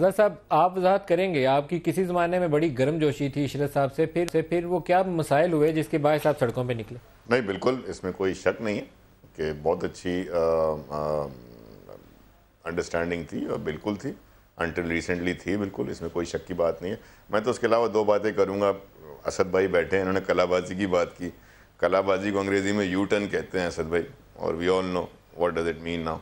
अज़हर साहब आप वजाहत करेंगे आपकी किसी ज़माने में बड़ी गर्म जोशी थी इशरत साहब से फिर से फिर वो क्या मसाइल हुए जिसके बायस आप सड़कों पर निकले नहीं बिल्कुल इसमें कोई शक नहीं है कि बहुत अच्छी अंडरस्टैंडिंग थी और बिल्कुल थी अनटिल रिसेंटली थी बिल्कुल इसमें कोई शक की बात नहीं है मैं तो उसके अलावा दो बातें करूँगा असद भाई बैठे हैं इन्होंने कलाबाजी की बात की कलाबाजी को अंग्रेज़ी में यू टर्न कहते हैं असद भाई और we all know what does it mean now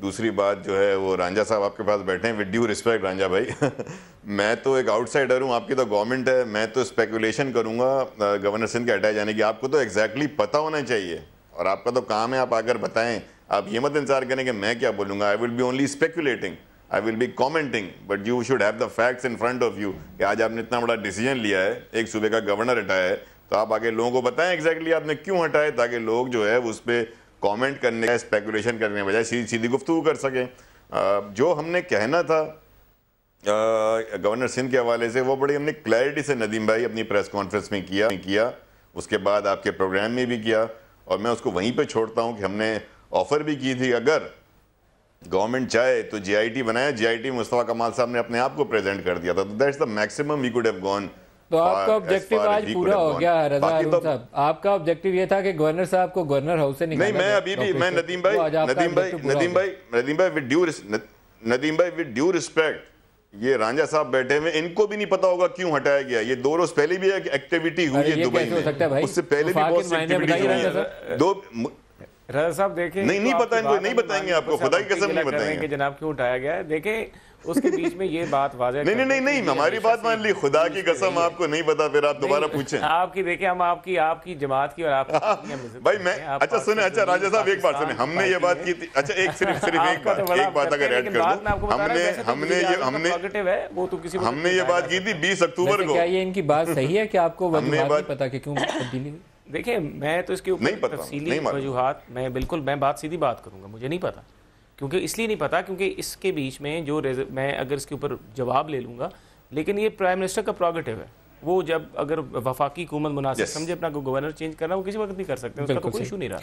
दूसरी बात जो है वो रांझा साहब आपके पास बैठे हैं विद ड्यू रिस्पेक्ट रांझा भाई मैं तो एक आउटसाइडर हूँ आपकी तो गवर्नमेंट है मैं तो स्पेकुलेशन करूँगा गवर्नर सिंह के हटाए जाने की आपको तो एग्जैक्टली exactly पता होना चाहिए और आपका तो काम है आप आकर बताएं आप ये मत इंतजार करें कि मैं क्या बोलूँगा I will be only speculating I will be commenting but you should have the facts in front of you कि आज आपने इतना बड़ा डिसीजन लिया है एक सूबे का गवर्नर हटाया है तो आप आगे लोगों को बताएं एग्जैक्टली exactly आपने क्यों हटाए ताकि लोग जो है उस पर कमेंट करने का स्पेकुलेशन करने के बजाय सीधी सीधी गुफ्तु कर सकें जो हमने कहना था गवर्नर सिंध के हवाले से वो बड़ी हमने क्लैरिटी से नदीम भाई अपनी प्रेस कॉन्फ्रेंस में किया किया उसके बाद आपके प्रोग्राम में भी किया और मैं उसको वहीं पर छोड़ता हूँ कि हमने ऑफ़र भी की थी अगर गवर्नमेंट चाहे तो जीआईटी बनाया जीआईटी मुस्तफ़ा कमाल साहब ने अपने आप को प्रेजेंट कर दिया था तो that's the maximum we could have gone तो आपका ऑब्जेक्टिव आज पूरा हो गया रजा अरुण तो- साहब आपका ऑब्जेक्टिव ये था कि गवर्नर साहब को गवर्नर हाउस से नहीं मैं अभी भी मैं नदीम तो भाई नदीम भाई नदीम भाई नदीम भाई विद ड्यू नदीम भाई विद ड्यू रिस्पेक्ट ये रांझा साहब बैठे हुए इनको भी नहीं पता होगा क्यों हटाया गया ये दो रोज पहले भी एक एक्टिविटी हुई है दुबई में उससे पहले भी तो बहुत सी एक्टिविटी हुई है दो राजा साहब देखें नहीं तो नहीं पता इनको नहीं बताएंगे आपको खुदा की कसम नहीं बताएंगे जनाब क्यों उठाया गया है देखें उसके बीच में ये बात वाजह नहीं नहीं नहीं हमारी बात मान ली खुदा की कसम आपको नहीं पता फिर आप दोबारा पूछें आपकी देखें हम आपकी आपकी जमात की और हाँ, आप भाई मैं अच्छा सुने अच्छा राजा साहब एक बात सुने हमने ये बात की थी अच्छा एक सिर्फ हाँ, सिर्फ एक तो बात एक बात अगर ऐड कर हमने हमने ये हमने वो तो किसी हमने ये बात की थी बीस अक्टूबर को क्या ये इनकी बात सही है कि आपको पता की क्यों तब्दीली हुई देखिए मैं तो इसके ऊपर तफसीली वजूहत मैं बिल्कुल मैं बात सीधी बात करूंगा मुझे नहीं पता क्योंकि इसलिए नहीं पता क्योंकि इसके बीच में जो मैं अगर इसके ऊपर जवाब ले लूँगा लेकिन ये प्राइम मिनिस्टर का प्रोगेटिव है वो जब अगर वफाकी हुकूमत मुनासिब समझे अपना गवर्नर चेंज करना वो किसी वक्त नहीं कर सकते उसका तो कोई इशू नहीं रहा